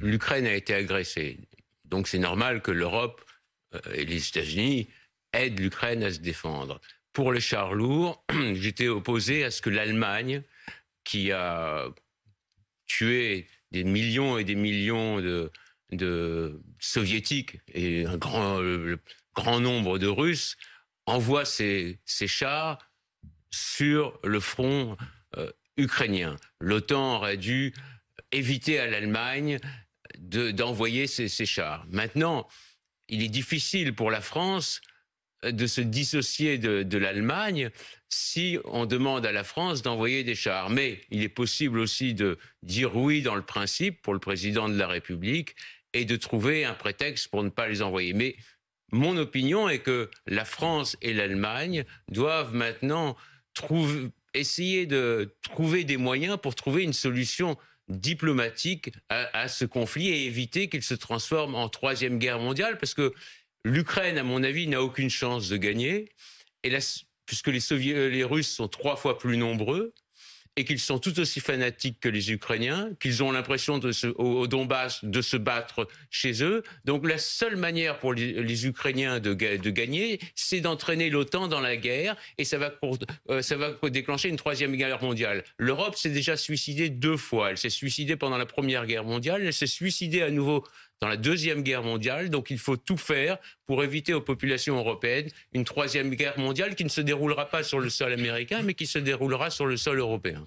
l'Ukraine a été agressée. Donc c'est normal que l'Europe euh, et les États-Unis aident l'Ukraine à se défendre. Pour les chars lourds, j'étais opposé à ce que l'Allemagne, qui a tué des millions et des millions de, soviétiques et un grand, nombre de Russes, envoie ses, chars sur le front euh, ukrainien. L'OTAN aurait dû éviter à l'Allemagne d'envoyer ses, chars. Maintenant, il est difficile pour la France euh, de se dissocier de, l'Allemagne si on demande à la France d'envoyer des chars. Mais il est possible aussi de dire oui dans le principe pour le président de la République et de trouver un prétexte pour ne pas les envoyer. Mais mon opinion est que la France et l'Allemagne doivent maintenant trouver, essayer de trouver des moyens pour trouver une solution diplomatique à, ce conflit et éviter qu'il se transforme en troisième guerre mondiale, parce que l'Ukraine, à mon avis, n'a aucune chance de gagner, et puisque les, les Russes sont trois fois plus nombreux, et qu'ils sont tout aussi fanatiques que les Ukrainiens, qu'ils ont l'impression au, Donbass de se battre chez eux. Donc la seule manière pour les, Ukrainiens de, de gagner, c'est d'entraîner l'OTAN dans la guerre et ça va, euh, ça va déclencher une troisième guerre mondiale. L'Europe s'est déjà suicidée deux fois. Elle s'est suicidée pendant la Première Guerre mondiale, elle s'est suicidée à nouveau dans la Deuxième Guerre mondiale. Donc il faut tout faire pour éviter aux populations européennes une Troisième Guerre mondiale qui ne se déroulera pas sur le sol américain, mais qui se déroulera sur le sol européen.